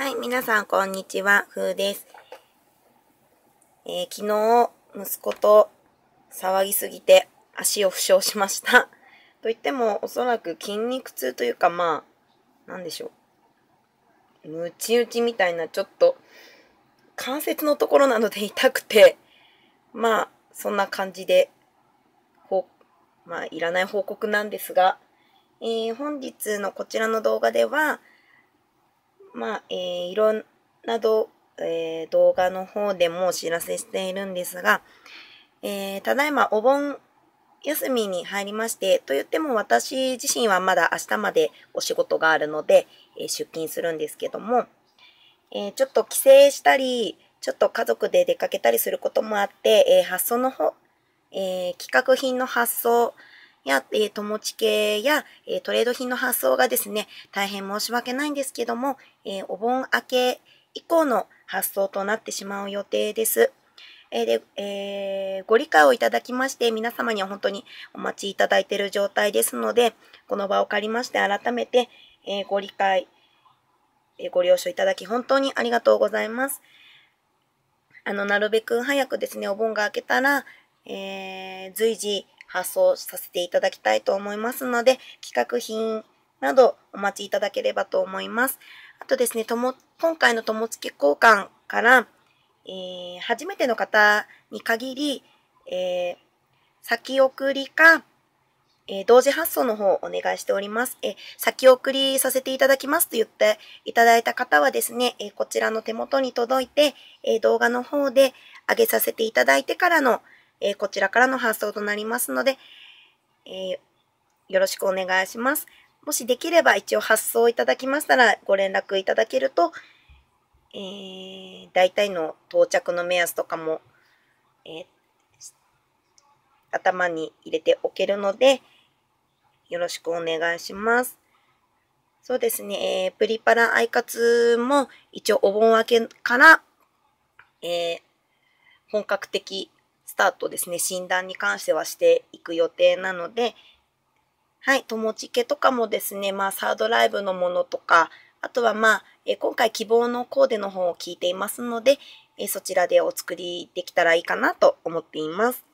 はい、皆さんこんにちは、ふうです。えー、昨日、息子と騒ぎすぎて足を負傷しました。と言っても、おそらく筋肉痛というか、まあ、なんでしょう。ムチ打ちみたいな、ちょっと、関節のところなので痛くて、まあ、そんな感じで、ほ、まあ、いらない報告なんですが、えー、本日のこちらの動画では、まあ、えー、いろんなど、えー、動画の方でもお知らせしているんですが、えー、ただいまお盆休みに入りまして、と言っても私自身はまだ明日までお仕事があるので、えー、出勤するんですけども、えー、ちょっと帰省したり、ちょっと家族で出かけたりすることもあって、えー、発送の方、えー、企画品の発送、や、えー、友知系や、えー、トレード品の発送がですね、大変申し訳ないんですけども、えー、お盆明け以降の発送となってしまう予定です。えー、で、えー、ご理解をいただきまして、皆様には本当にお待ちいただいている状態ですので、この場を借りまして改めて、えー、ご理解、えー、ご了承いただき本当にありがとうございます。あの、なるべく早くですね、お盆が明けたら、えー、随時発送させていただきたいと思いますので、企画品などお待ちいただければと思います。あとですね、とも、今回の友付交換から、えー、初めての方に限り、えー、先送りか、えー、同時発送の方をお願いしております。えー、先送りさせていただきますと言っていただいた方はですね、えー、こちらの手元に届いて、え動画の方で上げさせていただいてからのえー、こちらからの発送となりますので、えー、よろしくお願いします。もしできれば一応発送いただきましたらご連絡いただけると、えー、大体の到着の目安とかも、えー、頭に入れておけるので、よろしくお願いします。そうですね、えー、プリパラアイカツも一応お盆明けから、えー、本格的タートですね、診断に関してはしていく予定なので、はい、友知家とかもですね、まあ、サードライブのものとか、あとはまあ、え今回希望のコーデの方を聞いていますので、えそちらでお作りできたらいいかなと思っています。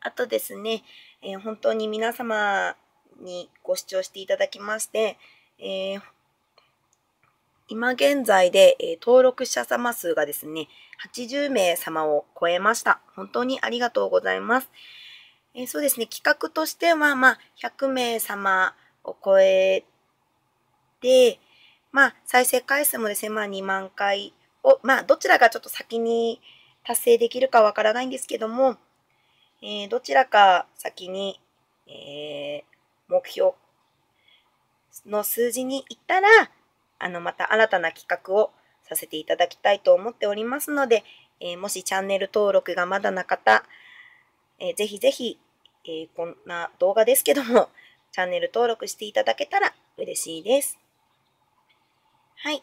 あとですね、え本当に皆様にご視聴していただきまして、えー今現在で、え登録者様数がですね、80名様を超えました。本当にありがとうございます。えそうですね、企画としては、まあ、100名様を超えて、まあ、再生回数もですね、まあ、2万回を、まあ、どちらがちょっと先に達成できるかわからないんですけども、えー、どちらか先に、えー、目標の数字に行ったら、あの、また新たな企画をさせていただきたいと思っておりますので、えー、もしチャンネル登録がまだな方、えー、ぜひぜひ、えー、こんな動画ですけども、チャンネル登録していただけたら嬉しいです。はい。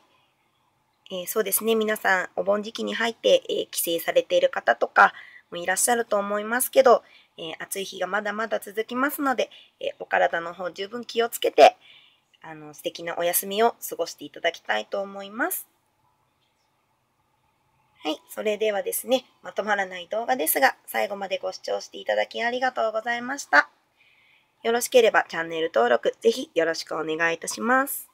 えー、そうですね、皆さん、お盆時期に入って、えー、帰省されている方とかもいらっしゃると思いますけど、えー、暑い日がまだまだ続きますので、えお体の方十分気をつけて、あの素敵なお休みを過ごしていただきたいと思います。はい。それではですね、まとまらない動画ですが、最後までご視聴していただきありがとうございました。よろしければチャンネル登録、ぜひよろしくお願いいたします。